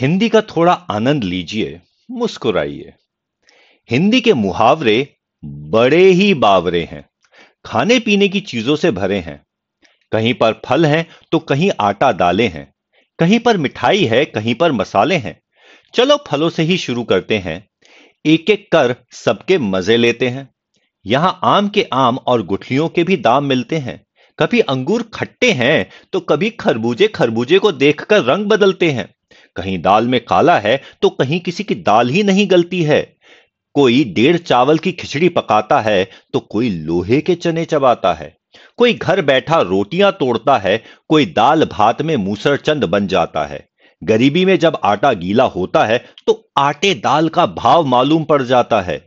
हिंदी का थोड़ा आनंद लीजिए मुस्कुराइए हिंदी के मुहावरे बड़े ही बावरे हैं खाने पीने की चीजों से भरे हैं कहीं पर फल हैं तो कहीं आटा डाले हैं कहीं पर मिठाई है कहीं पर मसाले हैं चलो फलों से ही शुरू करते हैं एक एक कर सबके मजे लेते हैं यहां आम के आम और गुठलियों के भी दाम मिलते हैं कभी अंगूर खट्टे हैं तो कभी खरबूजे खरबूजे को देखकर रंग बदलते हैं कहीं दाल में काला है तो कहीं किसी की दाल ही नहीं गलती है कोई डेढ़ चावल की खिचड़ी पकाता है तो कोई लोहे के चने चबाता है कोई घर बैठा रोटियां तोड़ता है कोई दाल भात में मूसर चंद बन जाता है गरीबी में जब आटा गीला होता है तो आटे दाल का भाव मालूम पड़ जाता है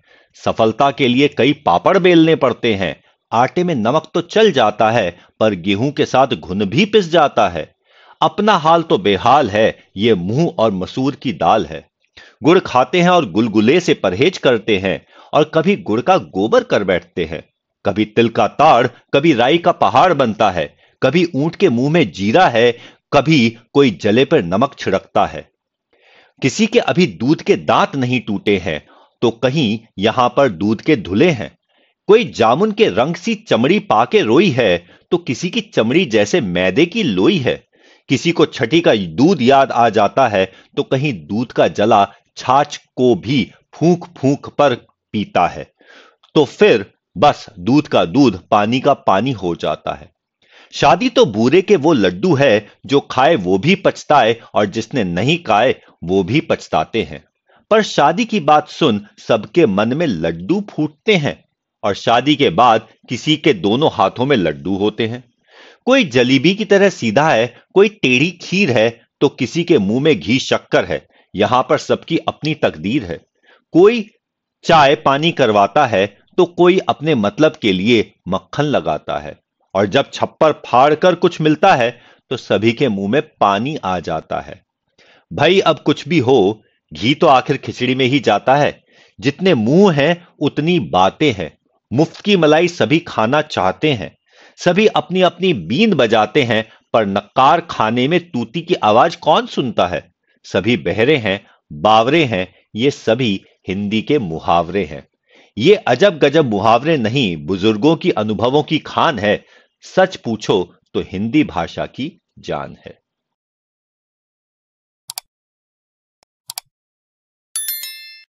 सफलता के लिए कई पापड़ बेलने पड़ते हैं आटे में नमक तो चल जाता है पर गेहूं के साथ घुन भी पिस जाता है अपना हाल तो बेहाल है ये मुंह और मसूर की दाल है गुड़ खाते हैं और गुलगुले से परहेज करते हैं और कभी गुड़ का गोबर कर बैठते हैं कभी तिल का ताड़ कभी राई का पहाड़ बनता है कभी ऊंट के मुंह में जीरा है कभी कोई जले पर नमक छिड़कता है किसी के अभी दूध के दांत नहीं टूटे हैं तो कहीं यहां पर दूध के धुले हैं कोई जामुन के रंग सी चमड़ी पाके रोई है तो किसी की चमड़ी जैसे मैदे की लोई है किसी को छठी का दूध याद आ जाता है तो कहीं दूध का जला छाछ को भी फूंक फूंक पर पीता है तो फिर बस दूध का दूध पानी का पानी हो जाता है शादी तो बूरे के वो लड्डू है जो खाए वो भी पछताए और जिसने नहीं खाए वो भी पछताते हैं पर शादी की बात सुन सबके मन में लड्डू फूटते हैं और शादी के बाद किसी के दोनों हाथों में लड्डू होते हैं कोई जलीबी की तरह सीधा है कोई टेढ़ी खीर है तो किसी के मुंह में घी शक्कर है यहां पर सबकी अपनी तकदीर है कोई चाय पानी करवाता है तो कोई अपने मतलब के लिए मक्खन लगाता है और जब छप्पर फाड़ कर कुछ मिलता है तो सभी के मुंह में पानी आ जाता है भाई अब कुछ भी हो घी तो आखिर खिचड़ी में ही जाता है जितने मुंह हैं उतनी बातें हैं मुफ्त की मलाई सभी खाना चाहते हैं सभी अपनी अपनी बींद बजाते हैं पर नक्कार खाने में तूती की आवाज कौन सुनता है सभी बहरे हैं बावरे हैं ये सभी हिंदी के मुहावरे हैं ये अजब गजब मुहावरे नहीं बुजुर्गों की अनुभवों की खान है सच पूछो तो हिंदी भाषा की जान है